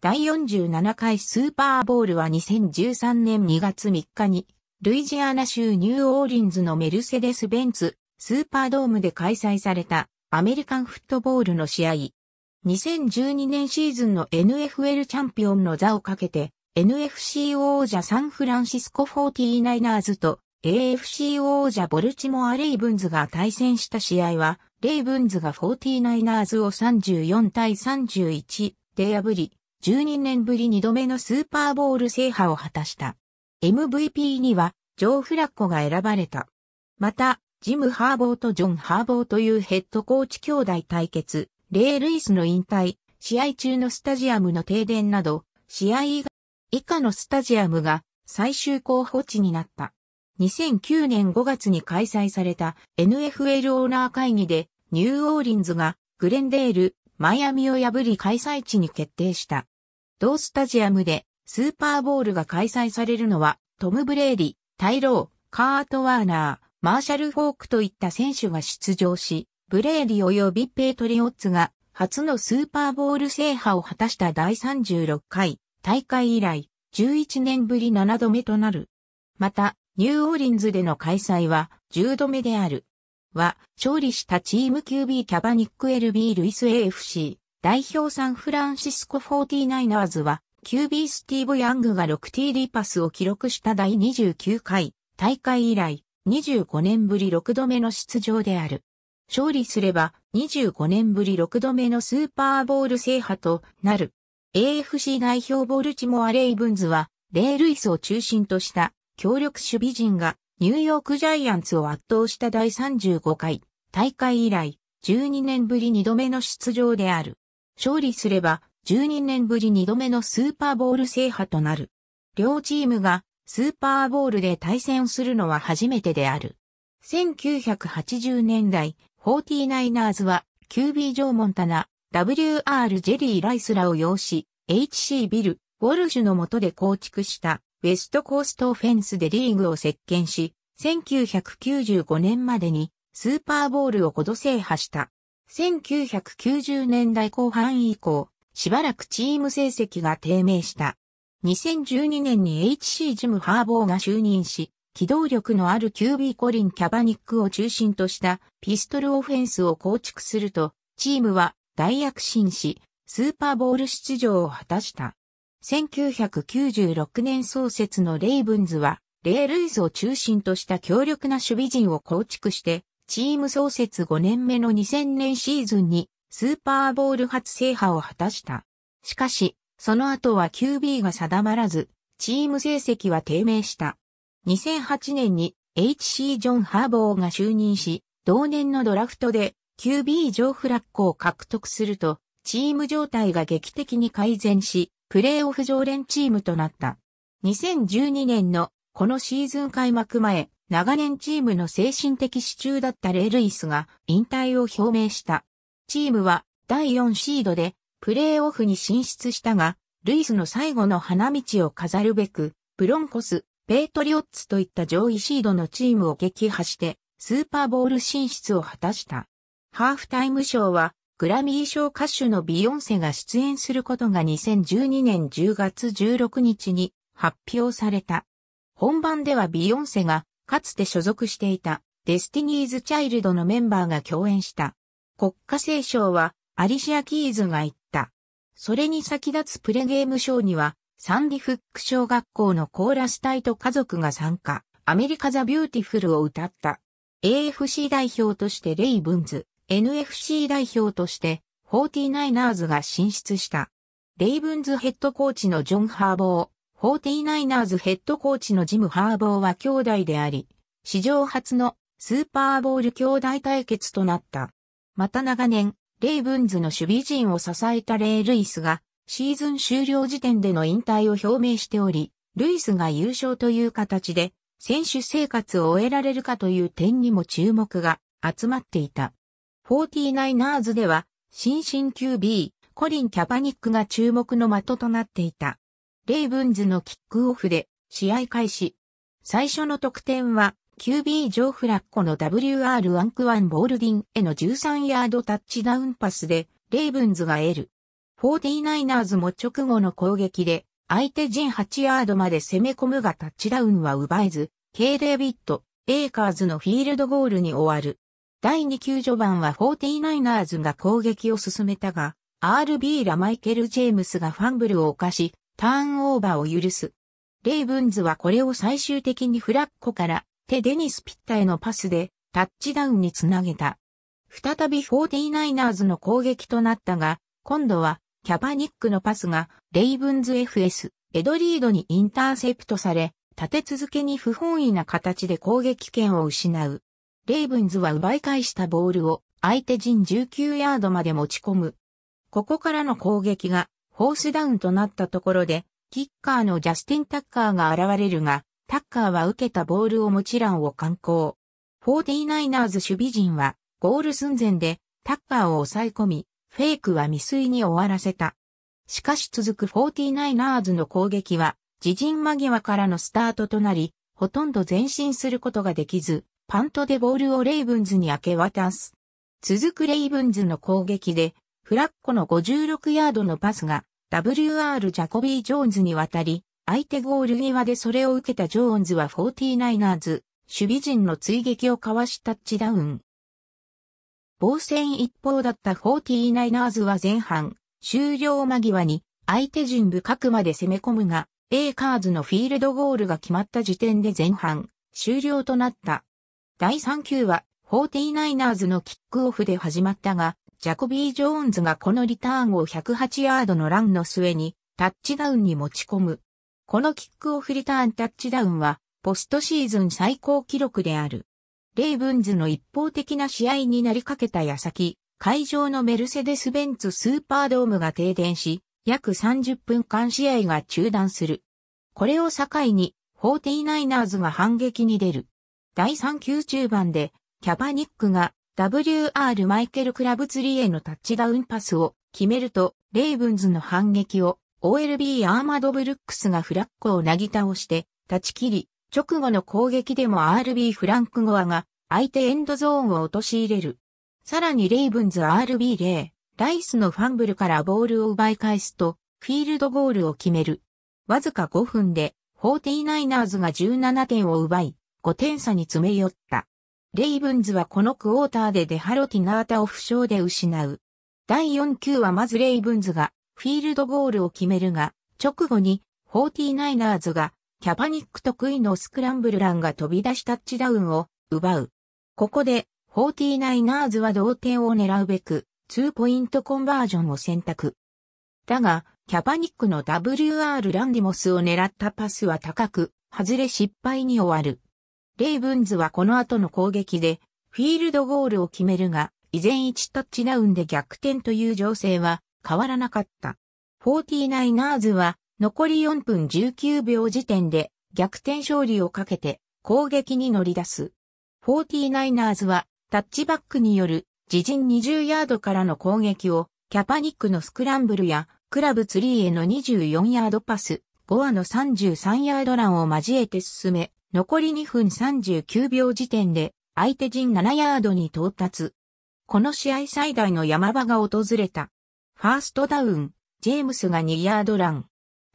第47回スーパーボールは2013年2月3日に、ルイジアナ州ニューオーリンズのメルセデス・ベンツ、スーパードームで開催されたアメリカンフットボールの試合。2012年シーズンの NFL チャンピオンの座をかけて、NFC 王者サンフランシスコ 49ers と AFC 王者ボルチモア・レイブンズが対戦した試合は、レイブンズが 49ers を34対31で破り、12年ぶり2度目のスーパーボール制覇を果たした。MVP にはジョー・フラッコが選ばれた。また、ジム・ハーボーとジョン・ハーボーというヘッドコーチ兄弟対決、レイ・ルイスの引退、試合中のスタジアムの停電など、試合以下のスタジアムが最終候補地になった。2009年5月に開催された NFL オーナー会議でニューオーリンズがグレンデール、マイアミを破り開催地に決定した。同スタジアムでスーパーボールが開催されるのは、トム・ブレーリー、タイロー、カート・ワーナー、マーシャル・フォークといった選手が出場し、ブレーリー及びペイトリオッツが初のスーパーボール制覇を果たした第36回大会以来、11年ぶり7度目となる。また、ニューオーリンズでの開催は10度目である。は、勝利したチーム QB キャバニック LB ルイス AFC、代表サンフランシスコ 49ers は、QB スティーブ・ヤングが 6TD パスを記録した第29回大会以来、25年ぶり6度目の出場である。勝利すれば25年ぶり6度目のスーパーボール制覇となる。AFC 代表ボルチモア・レイブンズは、レイ・ルイスを中心とした強力守備陣がニューヨークジャイアンツを圧倒した第35回大会以来12年ぶり2度目の出場である。勝利すれば12年ぶり2度目のスーパーボール制覇となる。両チームがスーパーボールで対戦するのは初めてである。1980年代、49ers は QB ジョー・モンタナ、WR ジェリー・ライスらを擁し、HC ビル、ウォルシュの下で構築したウェストコーストオフェンスでリーグを席巻し、1995年までにスーパーボールを5度制覇した。1990年代後半以降、しばらくチーム成績が低迷した。2012年に HC ジム・ハーボーが就任し、機動力のある QB コリン・キャバニックを中心としたピストルオフェンスを構築すると、チームは大躍進し、スーパーボール出場を果たした。1996年創設のレイブンズは、レイ・ルイズを中心とした強力な守備陣を構築して、チーム創設5年目の2000年シーズンにスーパーボール初制覇を果たした。しかし、その後は QB が定まらず、チーム成績は低迷した。2008年に HC ジョン・ハーボーが就任し、同年のドラフトで QB 上フラッグを獲得すると、チーム状態が劇的に改善し、プレーオフ常連チームとなった。2012年のこのシーズン開幕前、長年チームの精神的支柱だったレルイスが引退を表明した。チームは第4シードでプレーオフに進出したが、ルイスの最後の花道を飾るべく、ブロンコス、ペイトリオッツといった上位シードのチームを撃破して、スーパーボール進出を果たした。ハーフタイム賞は、グラミー賞歌手のビヨンセが出演することが2012年10月16日に発表された。本番ではビヨンセがかつて所属していたデスティニーズ・チャイルドのメンバーが共演した。国家聖賞はアリシア・キーズが言った。それに先立つプレゲーム賞にはサンディ・フック小学校のコーラス隊と家族が参加。アメリカ・ザ・ビューティフルを歌った。AFC 代表としてレイ・ブンズ、NFC 代表として 49ers が進出した。レイブンズヘッドコーチのジョン・ハーボー、49ers ヘッドコーチのジム・ハーボーは兄弟であり、史上初のスーパーボール兄弟対決となった。また長年、レイブンズの守備陣を支えたレイ・ルイスが、シーズン終了時点での引退を表明しており、ルイスが優勝という形で、選手生活を終えられるかという点にも注目が集まっていた。49ers では、新進 q B、コリン・キャパニックが注目の的となっていた。レイブンズのキックオフで、試合開始。最初の得点は、QB ジョー・フラッコの WR アンクワン・ボールディンへの13ヤードタッチダウンパスで、レイブンズが得る。49ers も直後の攻撃で、相手陣8ヤードまで攻め込むがタッチダウンは奪えず、K デビット、エイカーズのフィールドゴールに終わる。第2球序盤は 49ers が攻撃を進めたが、RB ラマイケル・ジェームスがファンブルを犯し、ターンオーバーを許す。レイブンズはこれを最終的にフラッコから手デニス・ピッタへのパスでタッチダウンにつなげた。再び 49ers の攻撃となったが、今度はキャパニックのパスがレイブンズ FS、エドリードにインターセプトされ、立て続けに不本意な形で攻撃権を失う。レイブンズは奪い返したボールを相手陣19ヤードまで持ち込む。ここからの攻撃がホースダウンとなったところで、キッカーのジャスティン・タッカーが現れるが、タッカーは受けたボールをもちろんを敢行。49ers 守備陣はゴール寸前でタッカーを抑え込み、フェイクは未遂に終わらせた。しかし続く 49ers の攻撃は自陣間際からのスタートとなり、ほとんど前進することができず、パントでボールをレイブンズに明け渡す。続くレイブンズの攻撃で、フラッコの56ヤードのパスが、WR ジャコビー・ジョーンズに渡り、相手ゴール際でそれを受けたジョーンズは 49ers、守備陣の追撃をかわしタッチダウン。防戦一方だった 49ers は前半、終了間際に相手陣部角まで攻め込むが、A カーズのフィールドゴールが決まった時点で前半、終了となった。第3球は、49ers のキックオフで始まったが、ジャコビー・ジョーンズがこのリターンを108ヤードのランの末に、タッチダウンに持ち込む。このキックオフリターンタッチダウンは、ポストシーズン最高記録である。レイブンズの一方的な試合になりかけた矢先、会場のメルセデス・ベンツスーパードームが停電し、約30分間試合が中断する。これを境に、49ers が反撃に出る。第3級中盤で、キャパニックが WR マイケル・クラブツリーへのタッチダウンパスを決めると、レイブンズの反撃を OLB アーマド・ブルックスがフラッグをなぎ倒して断ち切り、直後の攻撃でも RB フランクゴアが相手エンドゾーンを落とし入れる。さらにレイブンズ RB 0、ライスのファンブルからボールを奪い返すと、フィールドゴールを決める。わずか5分で、49ers が17点を奪い、5点差に詰め寄った。レイブンズはこのクォーターでデハロティナータを負傷で失う。第4球はまずレイブンズがフィールドゴールを決めるが、直後にフォーティナイナーズがキャパニック得意のスクランブルランが飛び出しタッチダウンを奪う。ここでフォーティナイナーズは同点を狙うべく、2ポイントコンバージョンを選択。だが、キャパニックの WR ランディモスを狙ったパスは高く、外れ失敗に終わる。レイブンズはこの後の攻撃で、フィールドゴールを決めるが、依然1タッチダウンで逆転という情勢は変わらなかった。49ers は残り4分19秒時点で逆転勝利をかけて攻撃に乗り出す。49ers はタッチバックによる自陣20ヤードからの攻撃をキャパニックのスクランブルやクラブツリーへの24ヤードパス、ゴアの33ヤードランを交えて進め、残り2分39秒時点で相手陣7ヤードに到達。この試合最大の山場が訪れた。ファーストダウン、ジェームスが2ヤードラン。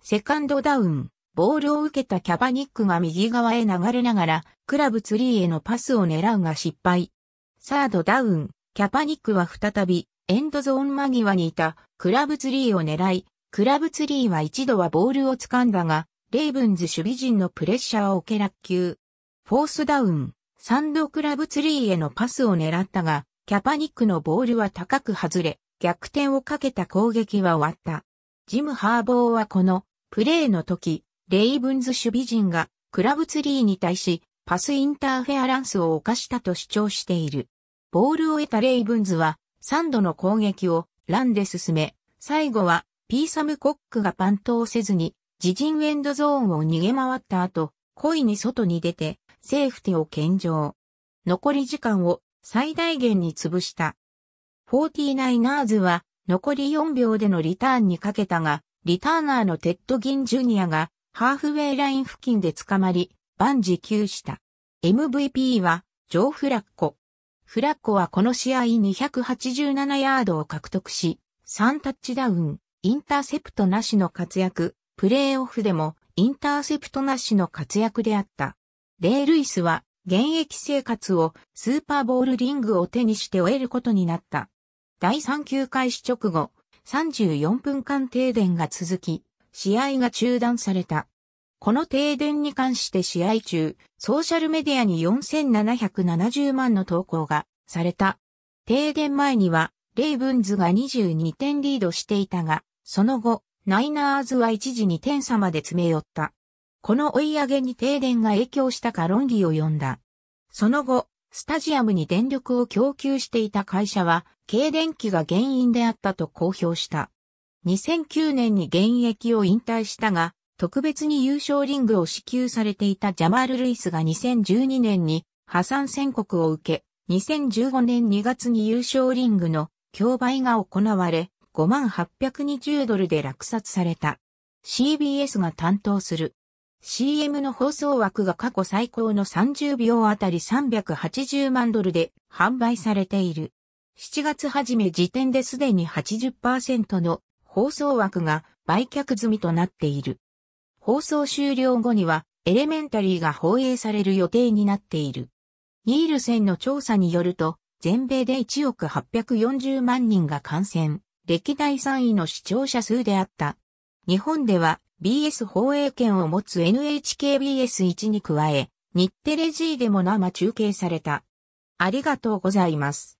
セカンドダウン、ボールを受けたキャバニックが右側へ流れながら、クラブツリーへのパスを狙うが失敗。サードダウン、キャパニックは再び、エンドゾーン間際にいた、クラブツリーを狙い、クラブツリーは一度はボールを掴んだが、レイブンズ守備陣のプレッシャーを受け落球。フォースダウン、サンドクラブツリーへのパスを狙ったが、キャパニックのボールは高く外れ、逆転をかけた攻撃は終わった。ジム・ハーボーはこのプレーの時、レイブンズ守備陣がクラブツリーに対しパスインターフェアランスを犯したと主張している。ボールを得たレイブンズは3度の攻撃をランで進め、最後はピーサム・コックがパントをせずに自陣エンドゾーンを逃げ回った後、故意に外に出て、セーフティを献上。残り時間を最大限に潰した。49ers は残り4秒でのリターンにかけたが、リターナーのテッド・ギン・ジュニアがハーフウェイライン付近で捕まり、万事休した。MVP はジョー・フラッコ。フラッコはこの試合287ヤードを獲得し、3タッチダウン、インターセプトなしの活躍、プレーオフでもインターセプトなしの活躍であった。レイ・ルイスは現役生活をスーパーボールリングを手にして終えることになった。第3球開始直後、34分間停電が続き、試合が中断された。この停電に関して試合中、ソーシャルメディアに4770万の投稿がされた。停電前には、レイブンズが22点リードしていたが、その後、ナイナーズは一時に点差まで詰め寄った。この追い上げに停電が影響したか論議を呼んだ。その後、スタジアムに電力を供給していた会社は、軽電気が原因であったと公表した。2009年に現役を引退したが、特別に優勝リングを支給されていたジャマール・ルイスが2012年に破産宣告を受け、2015年2月に優勝リングの競売が行われ、5820ドルで落札された。CBS が担当する。CM の放送枠が過去最高の30秒あたり380万ドルで販売されている。7月初め時点ですでに80%の放送枠が売却済みとなっている。放送終了後にはエレメンタリーが放映される予定になっている。ニールセンの調査によると、全米で1億840万人が感染。歴代3位の視聴者数であった。日本では BS 放映権を持つ NHKBS1 に加え、日テレ G でも生中継された。ありがとうございます。